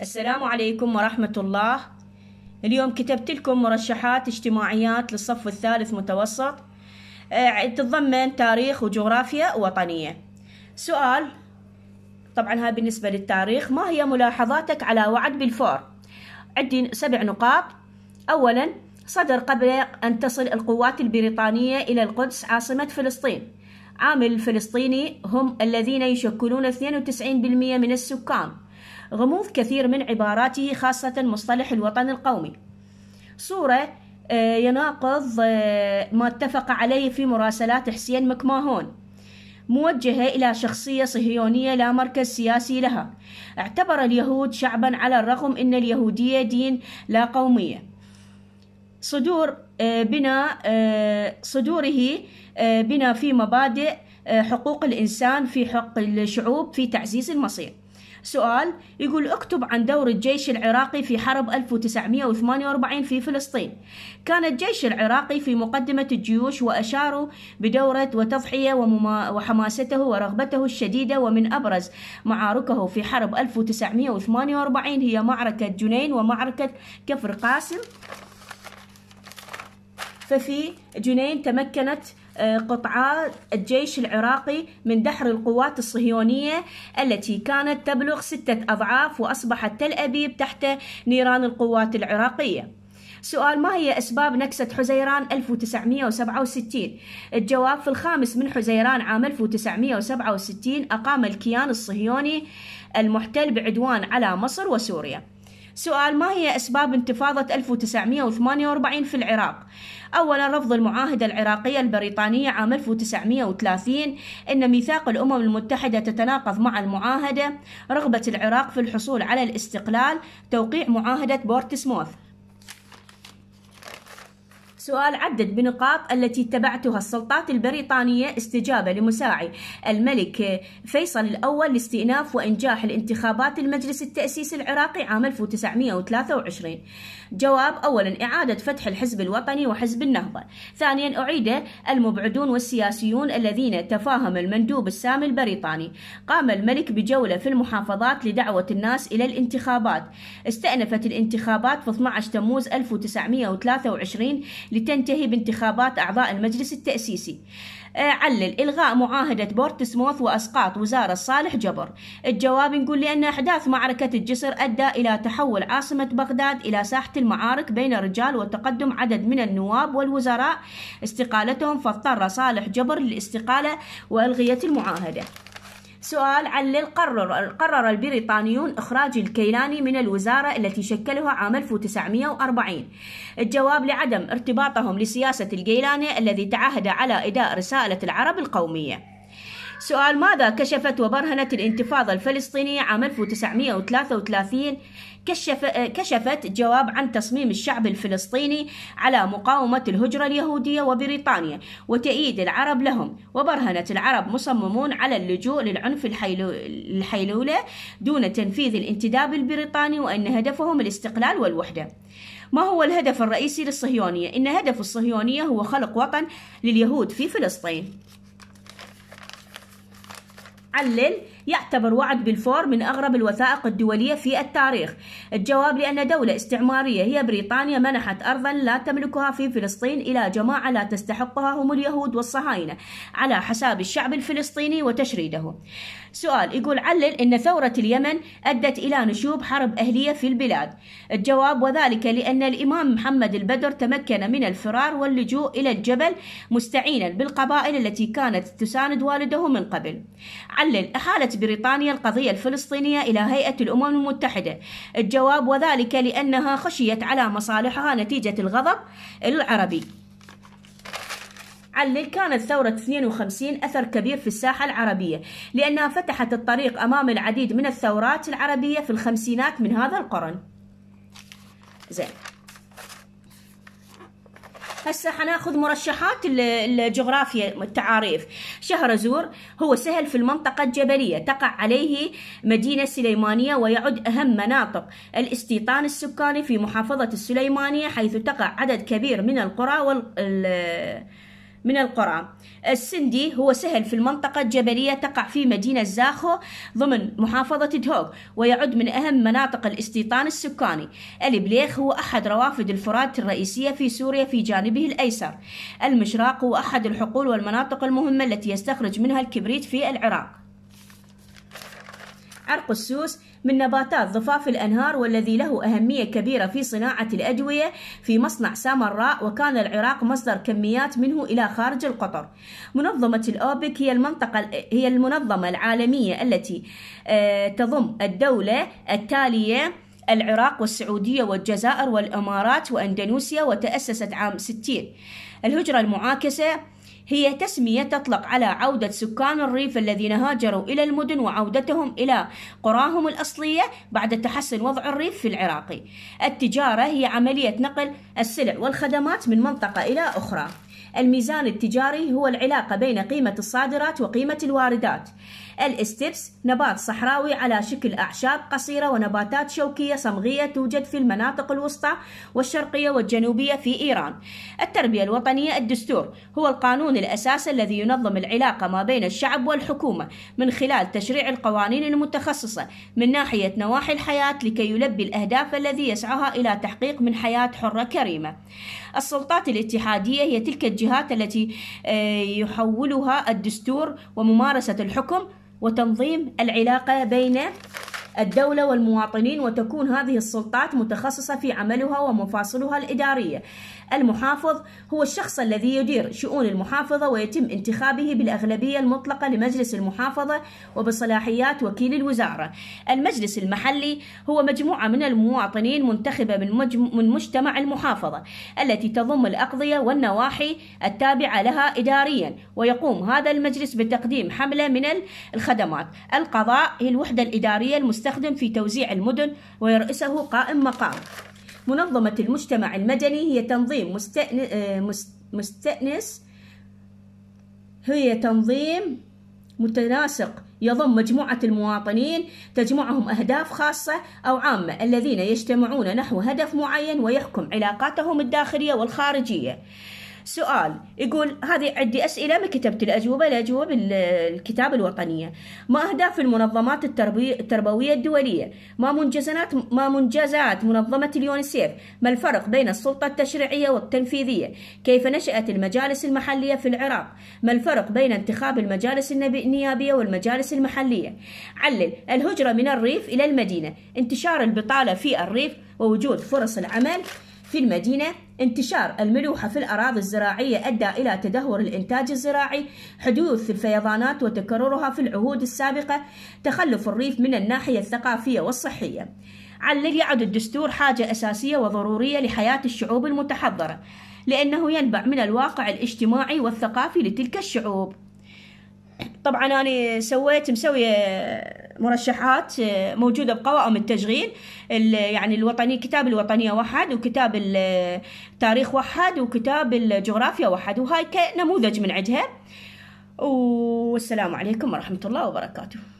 السلام عليكم ورحمة الله اليوم كتبت لكم مرشحات اجتماعيات للصف الثالث متوسط آه، تتضمن تاريخ وجغرافيا وطنية سؤال طبعا هاي بالنسبة للتاريخ ما هي ملاحظاتك على وعد بالفور عندي سبع نقاط أولا صدر قبل أن تصل القوات البريطانية إلى القدس عاصمة فلسطين عامل الفلسطيني هم الذين يشكلون 92% من السكان غموض كثير من عباراته خاصة مصطلح الوطن القومي صورة آه، يناقض آه، ما اتفق عليه في مراسلات حسين مكماهون موجهة إلى شخصية صهيونية لا مركز سياسي لها اعتبر اليهود شعبا على الرغم أن اليهودية دين لا قومية صدور آه، بنا صدوره بنا في مبادئ حقوق الإنسان في حق الشعوب في تعزيز المصير سؤال يقول اكتب عن دور الجيش العراقي في حرب 1948 في فلسطين كان الجيش العراقي في مقدمة الجيوش وأشاروا بدورة وتضحية وحماسته ورغبته الشديدة ومن أبرز معاركه في حرب 1948 هي معركة جنين ومعركة كفر قاسم ففي جنين تمكنت آه، قطعات الجيش العراقي من دحر القوات الصهيونية التي كانت تبلغ ستة أضعاف وأصبحت تل أبيب تحت نيران القوات العراقية سؤال ما هي أسباب نكسة حزيران 1967 الجواب في الخامس من حزيران عام 1967 أقام الكيان الصهيوني المحتل بعدوان على مصر وسوريا سؤال ما هي أسباب انتفاضة 1948 في العراق؟ أولا رفض المعاهدة العراقية البريطانية عام 1930 أن ميثاق الأمم المتحدة تتناقض مع المعاهدة رغبة العراق في الحصول على الاستقلال توقيع معاهدة بورتسموث سؤال عدد بنقاط التي اتبعتها السلطات البريطانية استجابة لمساعي الملك فيصل الأول لاستئناف وإنجاح الانتخابات المجلس التأسيسي العراقي عام 1923 جواب أولا إعادة فتح الحزب الوطني وحزب النهضة ثانيا أعيد المبعدون والسياسيون الذين تفاهم المندوب السامي البريطاني قام الملك بجولة في المحافظات لدعوة الناس إلى الانتخابات استأنفت الانتخابات في 12 تموز 1923 لتنتهي بانتخابات أعضاء المجلس التأسيسي آه، علل إلغاء معاهدة بورتسموث وأسقاط وزارة صالح جبر الجواب نقول لأن أحداث معركة الجسر أدى إلى تحول عاصمة بغداد إلى ساحة المعارك بين الرجال وتقدم عدد من النواب والوزراء استقالتهم فاضطر صالح جبر للاستقالة وألغيت المعاهدة سؤال عن قرر, قرر البريطانيون إخراج الكيلاني من الوزارة التي شكلها عام 1940 الجواب لعدم ارتباطهم لسياسة الكيلاني الذي تعهد على إداء رسالة العرب القومية سؤال ماذا كشفت وبرهنت الانتفاضة الفلسطينية عام 1933 كشف كشفت جواب عن تصميم الشعب الفلسطيني على مقاومة الهجرة اليهودية وبريطانيا وتأييد العرب لهم وبرهنت العرب مصممون على اللجوء للعنف الحيلولة دون تنفيذ الانتداب البريطاني وأن هدفهم الاستقلال والوحدة ما هو الهدف الرئيسي للصهيونية؟ إن هدف الصهيونية هو خلق وطن لليهود في فلسطين علل يعتبر وعد بلفور من أغرب الوثائق الدولية في التاريخ الجواب لأن دولة استعمارية هي بريطانيا منحت أرضا لا تملكها في فلسطين إلى جماعة لا تستحقها هم اليهود والصهاينة على حساب الشعب الفلسطيني وتشريده سؤال يقول علل أن ثورة اليمن أدت إلى نشوب حرب أهلية في البلاد الجواب وذلك لأن الإمام محمد البدر تمكن من الفرار واللجوء إلى الجبل مستعينا بالقبائل التي كانت تساند والده من قبل علل أحالت بريطانيا القضية الفلسطينية إلى هيئة الأمم المتحدة الجواب وذلك لأنها خشيت على مصالحها نتيجة الغضب العربي علل كانت ثورة 52 أثر كبير في الساحة العربية لأنها فتحت الطريق أمام العديد من الثورات العربية في الخمسينات من هذا القرن زين هسه حناخذ مرشحات الجغرافيا التعاريف شهر زور هو سهل في المنطقة الجبلية تقع عليه مدينة سليمانية ويعد أهم مناطق الاستيطان السكاني في محافظة السليمانية حيث تقع عدد كبير من القرى وال من القرى السندي هو سهل في المنطقة الجبلية تقع في مدينة زاخو ضمن محافظة دهوك ويعد من أهم مناطق الاستيطان السكاني البليخ هو أحد روافد الفرات الرئيسية في سوريا في جانبه الأيسر المشراق هو أحد الحقول والمناطق المهمة التي يستخرج منها الكبريت في العراق عرق السوس من نباتات ضفاف الأنهار والذي له أهمية كبيرة في صناعة الأدوية في مصنع سامراء وكان العراق مصدر كميات منه إلى خارج القطر منظمة الأوبك هي المنطقة هي المنظمة العالمية التي آه، تضم الدولة التالية العراق والسعودية والجزائر والإمارات وأندونيسيا وتأسست عام 60 الهجرة المعاكسة هي تسمية تطلق على عودة سكان الريف الذين هاجروا إلى المدن وعودتهم إلى قراهم الأصلية بعد تحسن وضع الريف في العراقي التجارة هي عملية نقل السلع والخدمات من منطقة إلى أخرى الميزان التجاري هو العلاقة بين قيمة الصادرات وقيمة الواردات الاستبس نبات صحراوي على شكل أعشاب قصيرة ونباتات شوكية صمغية توجد في المناطق الوسطى والشرقية والجنوبية في إيران التربية الوطنية الدستور هو القانون الأساسي الذي ينظم العلاقة ما بين الشعب والحكومة من خلال تشريع القوانين المتخصصة من ناحية نواحي الحياة لكي يلبي الأهداف الذي يسعها إلى تحقيق من حياة حرة كريمة السلطات الاتحادية هي تلك الجهات التي آه، يحولها الدستور وممارسة الحكم وتنظيم العلاقة بين الدولة والمواطنين وتكون هذه السلطات متخصصة في عملها ومفاصلها الإدارية المحافظ هو الشخص الذي يدير شؤون المحافظة ويتم انتخابه بالأغلبية المطلقة لمجلس المحافظة وبصلاحيات وكيل الوزارة المجلس المحلي هو مجموعة من المواطنين منتخبة من, مجم... من مجتمع المحافظة التي تضم الأقضية والنواحي التابعة لها إداريا ويقوم هذا المجلس بتقديم حملة من الخدمات القضاء هي الوحدة الإدارية المستخدم في توزيع المدن ويرأسه قائم مقام منظمة المجتمع المدني هي تنظيم آه، مستأنس هي تنظيم متناسق يضم مجموعة المواطنين تجمعهم أهداف خاصة أو عامة الذين يجتمعون نحو هدف معين ويحكم علاقاتهم الداخلية والخارجية سؤال يقول هذه عندي أسئلة ما كتبت الأجوبة لأجوبة الكتاب الوطنية ما أهداف المنظمات التربوية الدولية ما منجزات ما منجزات منظمة اليونيسيف ما الفرق بين السلطة التشريعية والتنفيذية كيف نشأت المجالس المحلية في العراق ما الفرق بين انتخاب المجالس النيابية والمجالس المحلية علل الهجرة من الريف إلى المدينة انتشار البطالة في الريف ووجود فرص العمل في المدينة انتشار الملوحة في الأراضي الزراعية أدى إلى تدهور الإنتاج الزراعي حدوث الفيضانات وتكررها في العهود السابقة تخلف الريف من الناحية الثقافية والصحية علل يعد الدستور حاجة أساسية وضرورية لحياة الشعوب المتحضرة لأنه ينبع من الواقع الاجتماعي والثقافي لتلك الشعوب طبعا انا سويت مسويه آه، مرشحات آه، موجوده بقوائم التشغيل يعني الوطني كتاب الوطنيه واحد وكتاب التاريخ واحد وكتاب الجغرافيا واحد وهاي كنموذج من عندها والسلام عليكم ورحمه الله وبركاته